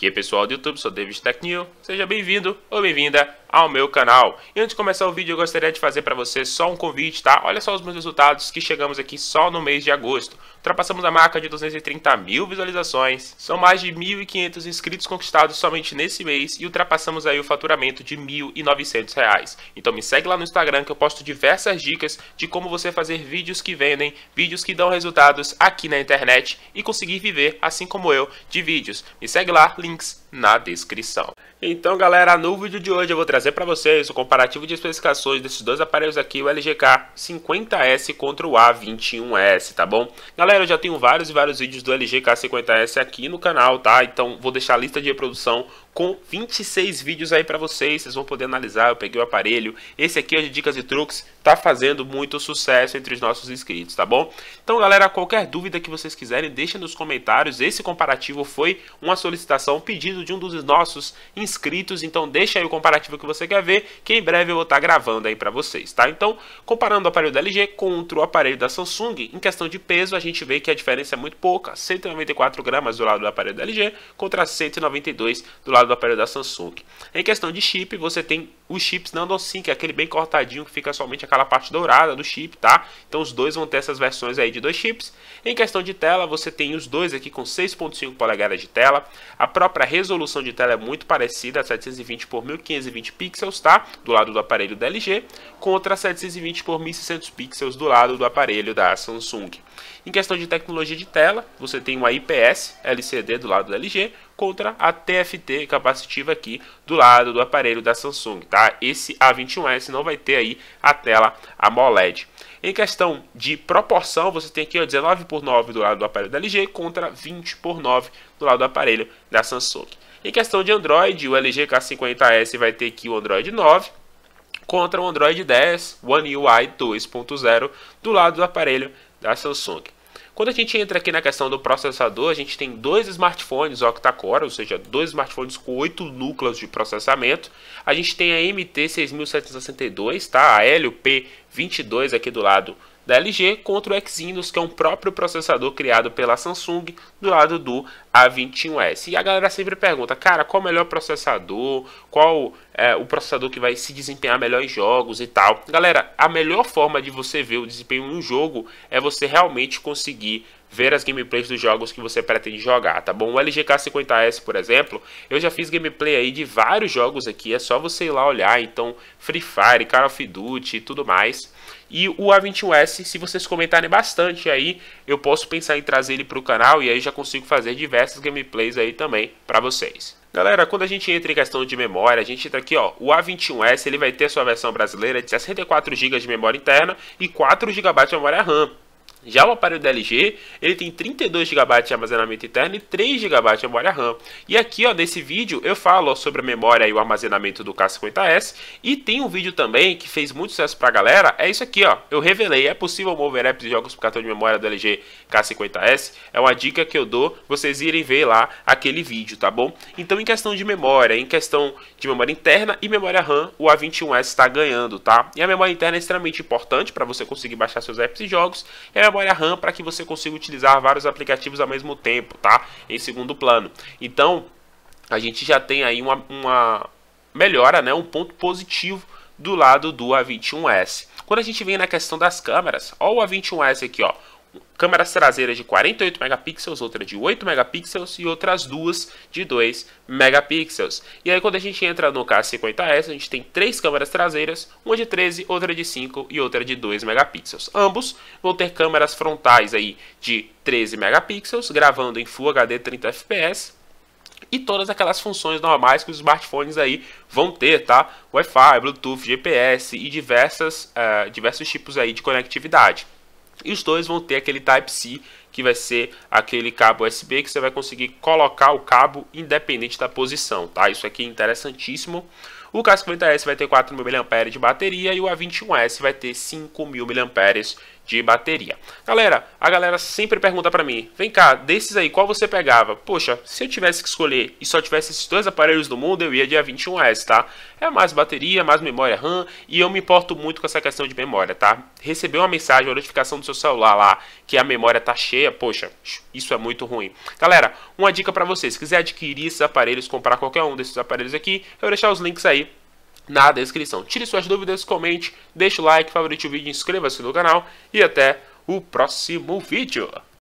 E aí pessoal do YouTube, sou David Tech New, seja bem-vindo ou bem-vinda ao meu canal. E antes de começar o vídeo, eu gostaria de fazer para você só um convite, tá? Olha só os meus resultados que chegamos aqui só no mês de agosto. Ultrapassamos a marca de 230 mil visualizações, são mais de 1.500 inscritos conquistados somente nesse mês e ultrapassamos aí o faturamento de 1.900 reais Então me segue lá no Instagram que eu posto diversas dicas de como você fazer vídeos que vendem, vídeos que dão resultados aqui na internet e conseguir viver, assim como eu, de vídeos. Me segue lá, links na descrição. Então galera, no vídeo de hoje eu vou trazer para vocês o comparativo de especificações desses dois aparelhos aqui, o LGK 50S contra o A21S, tá bom? Galera, eu já tenho vários e vários vídeos do LGK 50S aqui no canal, tá? Então vou deixar a lista de reprodução com 26 vídeos aí para vocês, vocês vão poder analisar, eu peguei o aparelho. Esse aqui é de dicas e truques, tá fazendo muito sucesso entre os nossos inscritos, tá bom? Então, galera, qualquer dúvida que vocês quiserem, deixa nos comentários. Esse comparativo foi uma solicitação, um pedido de um dos nossos inscritos, então deixa aí o comparativo que você quer ver, que em breve eu vou estar tá gravando aí para vocês, tá? Então, comparando o aparelho da LG contra o aparelho da Samsung, em questão de peso, a gente vê que a diferença é muito pouca, 194 gramas do lado do aparelho da LG contra 192 do lado do aparelho da Samsung. Em questão de chip, você tem os chips Nano 5, é aquele bem cortadinho que fica somente aquela parte dourada do chip, tá? Então os dois vão ter essas versões aí de dois chips. Em questão de tela, você tem os dois aqui com 6.5 polegadas de tela. A própria resolução de tela é muito parecida, 720 por 1520 pixels, tá? Do lado do aparelho da LG, contra 720 por 1600 pixels do lado do aparelho da Samsung. Em questão de tecnologia de tela, você tem uma IPS LCD do lado da LG contra a TFT capacitiva aqui do lado do aparelho da Samsung, tá? Esse A21s não vai ter aí a tela AMOLED. Em questão de proporção, você tem aqui ó, 19 por 9 do lado do aparelho da LG contra 20 por 9 do lado do aparelho da Samsung. Em questão de Android, o LG K50S vai ter aqui o Android 9 contra o Android 10 One UI 2.0 do lado do aparelho da Samsung. Quando a gente entra aqui na questão do processador, a gente tem dois smartphones octa-core, ou seja, dois smartphones com oito núcleos de processamento. A gente tem a MT6762, tá? A Helio P22 aqui do lado da LG contra o Exynos, que é um próprio processador criado pela Samsung do lado do A21S. E a galera sempre pergunta, cara, qual o melhor processador? Qual é, o processador que vai se desempenhar melhor em jogos e tal? Galera, a melhor forma de você ver o desempenho em um jogo é você realmente conseguir ver as gameplays dos jogos que você pretende jogar, tá bom? O LG K50S, por exemplo, eu já fiz gameplay aí de vários jogos aqui, é só você ir lá olhar, então Free Fire, Call of Duty e tudo mais. E o A21S, se vocês comentarem bastante aí, eu posso pensar em trazer ele para o canal e aí já consigo fazer diversas gameplays aí também para vocês. Galera, quando a gente entra em questão de memória, a gente entra aqui, ó, o A21S ele vai ter a sua versão brasileira de 64 GB de memória interna e 4 GB de memória RAM. Já o aparelho da LG, ele tem 32 GB de armazenamento interno e 3 GB de memória RAM. E aqui, ó, nesse vídeo eu falo ó, sobre a memória e o armazenamento do K50S e tem um vídeo também que fez muito sucesso pra galera, é isso aqui, ó. Eu revelei, é possível mover apps e jogos pro cartão de memória do LG K50S? É uma dica que eu dou, vocês irem ver lá aquele vídeo, tá bom? Então, em questão de memória, em questão de memória interna e memória RAM, o A21S está ganhando, tá? E a memória interna é extremamente importante para você conseguir baixar seus apps e jogos. E a memória RAM para que você consiga utilizar vários aplicativos ao mesmo tempo, tá? Em segundo plano. Então, a gente já tem aí uma, uma melhora, né? Um ponto positivo do lado do A21S. Quando a gente vem na questão das câmeras, ó o A21S aqui, ó câmeras traseiras de 48 megapixels, outra de 8 megapixels e outras duas de 2 megapixels. E aí quando a gente entra no K50S, a gente tem três câmeras traseiras, uma de 13, outra de 5 e outra de 2 megapixels. Ambos vão ter câmeras frontais aí de 13 megapixels, gravando em Full HD 30 fps. E todas aquelas funções normais que os smartphones aí vão ter, tá? Wi-Fi, Bluetooth, GPS e diversas, uh, diversos tipos aí de conectividade. E os dois vão ter aquele Type-C, que vai ser aquele cabo USB que você vai conseguir colocar o cabo independente da posição, tá? Isso aqui é interessantíssimo. O K50S vai ter 4.000 mAh de bateria e o A21S vai ter 5.000 mAh de bateria. Galera, a galera sempre pergunta para mim, vem cá, desses aí, qual você pegava? Poxa, se eu tivesse que escolher e só tivesse esses dois aparelhos do mundo, eu ia de A21S, tá? É mais bateria, mais memória RAM e eu me importo muito com essa questão de memória, tá? Receber uma mensagem, uma notificação do seu celular lá que a memória tá cheia, poxa, isso é muito ruim. Galera, uma dica para vocês, se quiser adquirir esses aparelhos, comprar qualquer um desses aparelhos aqui, eu vou deixar os links aí na descrição. Tire suas dúvidas, comente, deixe o like, favorite o vídeo, inscreva-se no canal e até o próximo vídeo.